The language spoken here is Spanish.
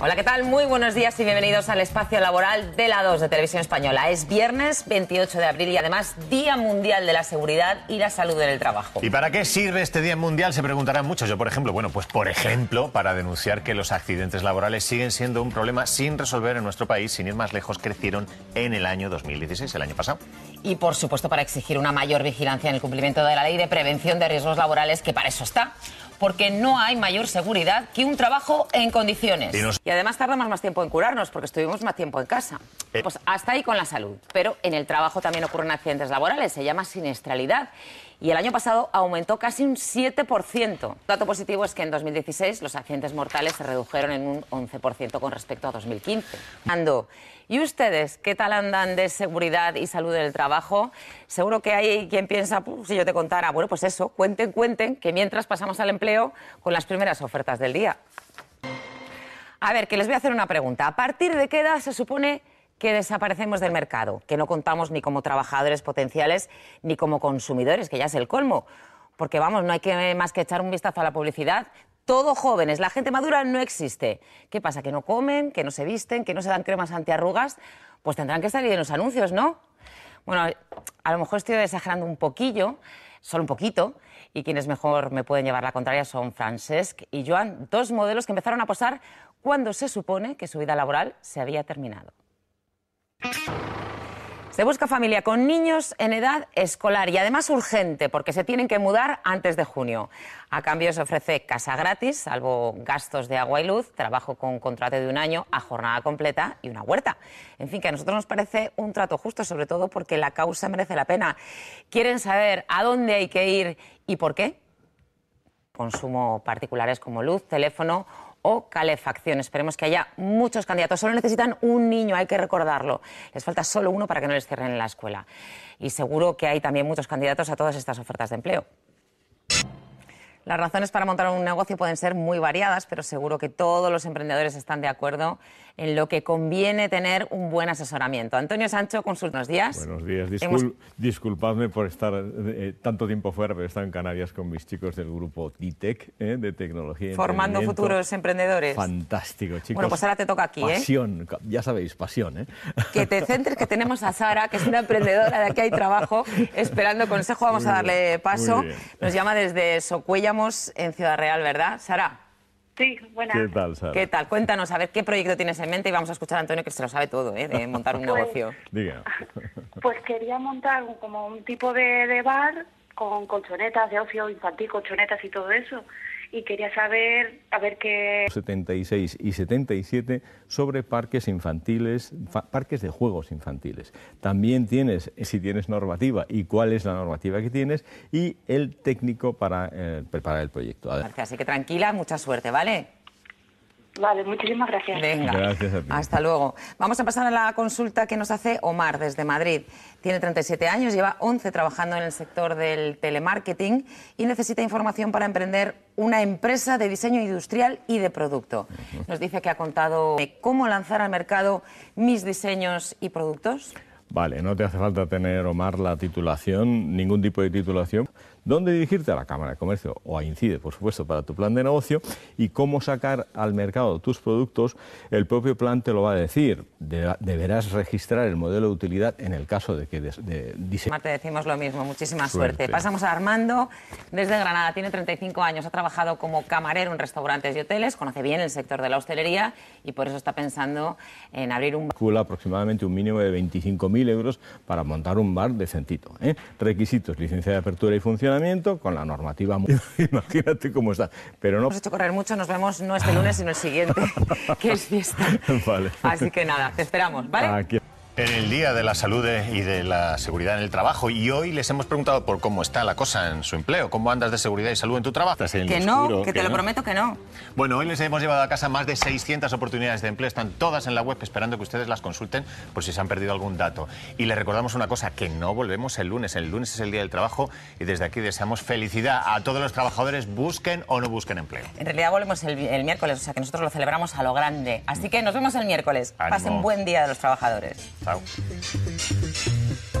Hola, ¿qué tal? Muy buenos días y bienvenidos al espacio laboral de la 2 de Televisión Española. Es viernes 28 de abril y además Día Mundial de la Seguridad y la Salud en el Trabajo. ¿Y para qué sirve este Día Mundial? Se preguntarán muchos. Yo, por ejemplo, bueno, pues por ejemplo, para denunciar que los accidentes laborales siguen siendo un problema sin resolver en nuestro país, sin ir más lejos, crecieron en el año 2016, el año pasado. Y por supuesto, para exigir una mayor vigilancia en el cumplimiento de la ley de prevención de riesgos laborales, que para eso está porque no hay mayor seguridad que un trabajo en condiciones. Y, además tardamos más tiempo en curarnos porque estuvimos más tiempo en casa. Eh. Pues hasta ahí con la salud, pero en el trabajo también ocurren accidentes laborales, se llama siniestralidad y el año pasado aumentó casi un 7%. Dato positivo es que en 2016 los accidentes mortales se redujeron en un 11% con respecto a 2015. Ando, ¿y ustedes qué tal andan de seguridad y salud del trabajo? Seguro que hay quien piensa, si yo te contara, bueno, pues eso, cuenten, cuenten, que mientras pasamos al empleo con las primeras ofertas del día. A ver, que les voy a hacer una pregunta. ¿A partir de qué edad se supone que desaparecemos del mercado, que no contamos ni como trabajadores potenciales ni como consumidores, que ya es el colmo. Porque vamos, no hay que más que echar un vistazo a la publicidad. Todo jóvenes, la gente madura no existe. ¿Qué pasa? Que no comen, que no se visten, que no se dan cremas antiarrugas. Pues tendrán que salir en los anuncios, ¿no? Bueno, a lo mejor estoy exagerando un poquillo, solo un poquito, y quienes mejor me pueden llevar la contraria son Francesc y Joan, dos modelos que empezaron a posar cuando se supone que su vida laboral se había terminado. Se busca familia con niños en edad escolar y además urgente porque se tienen que mudar antes de junio. A cambio se ofrece casa gratis, salvo gastos de agua y luz, trabajo con contrato de un año a jornada completa y una huerta. En fin, que a nosotros nos parece un trato justo, sobre todo porque la causa merece la pena. ¿Quieren saber a dónde hay que ir y por qué? Consumo particulares como luz, teléfono o calefacción. Esperemos que haya muchos candidatos. Solo necesitan un niño, hay que recordarlo. Les falta solo uno para que no les cierren la escuela. Y seguro que hay también muchos candidatos a todas estas ofertas de empleo. Las razones para montar un negocio pueden ser muy variadas, pero seguro que todos los emprendedores están de acuerdo en lo que conviene tener un buen asesoramiento. Antonio Sancho, sus Buenos días. Buenos días. Disculpadme por estar eh, tanto tiempo fuera, pero he estado en Canarias con mis chicos del grupo DITEC, eh, de tecnología. Formando futuros emprendedores. Fantástico, chicos. Bueno, pues ahora te toca aquí. ¿eh? Pasión, ya sabéis, pasión. Que te centres, que tenemos a Sara, que es una emprendedora de aquí hay trabajo, esperando consejo. Vamos a darle paso. Nos llama desde Socuella Estamos en Ciudad Real, ¿verdad, Sara? Sí, buenas. ¿Qué tal, Sara? ¿Qué tal? Cuéntanos, a ver, ¿qué proyecto tienes en mente? Y vamos a escuchar a Antonio, que se lo sabe todo, ¿eh? De montar un pues, negocio. Diga. Pues quería montar como un tipo de, de bar con colchonetas de ocio infantil, colchonetas y todo eso. Y quería saber, a ver qué... 76 y 77 sobre parques infantiles, parques de juegos infantiles. También tienes, eh, si tienes normativa y cuál es la normativa que tienes, y el técnico para eh, preparar el proyecto. así que tranquila, mucha suerte, ¿vale? Vale, muchísimas gracias. Venga, gracias a ti. hasta luego. Vamos a pasar a la consulta que nos hace Omar desde Madrid. Tiene 37 años, lleva 11 trabajando en el sector del telemarketing y necesita información para emprender una empresa de diseño industrial y de producto. Nos dice que ha contado cómo lanzar al mercado mis diseños y productos. Vale, no te hace falta tener, Omar, la titulación, ningún tipo de titulación dónde dirigirte a la Cámara de Comercio o a Incide, por supuesto, para tu plan de negocio y cómo sacar al mercado tus productos, el propio plan te lo va a decir. deberás registrar el modelo de utilidad en el caso de que de, decimos lo mismo, muchísima suerte. Pasamos a Armando, desde Granada, tiene 35 años, ha trabajado como camarero en restaurantes y hoteles, conoce bien el sector de la hostelería y por eso está pensando en abrir un bar. aproximadamente un mínimo de 25.000 euros para montar un bar decentito. ¿eh? Requisitos, licencia de apertura y funcionamiento con la normativa. Imagínate cómo está. Pero no. Hemos hecho correr mucho, nos vemos no este lunes, sino el siguiente, que es fiesta. Así que nada, te esperamos, ¿vale? en el Día de la Salud y de la Seguridad en el Trabajo y hoy les hemos preguntado por cómo está la cosa en su empleo, cómo andas de seguridad y salud en tu trabajo. que no, que, te lo prometo que no. Bueno, hoy les hemos llevado a casa más de 600 oportunidades de empleo, están todas en la web esperando que ustedes las consulten por si se han perdido algún dato. Y les recordamos una cosa, que no volvemos el lunes, el lunes es el Día del Trabajo y desde aquí deseamos felicidad a todos los trabajadores, busquen o no busquen empleo. En realidad volvemos el, miércoles, o sea que nosotros lo celebramos a lo grande. Así que nos vemos el miércoles. Pasen buen día de los trabajadores. out.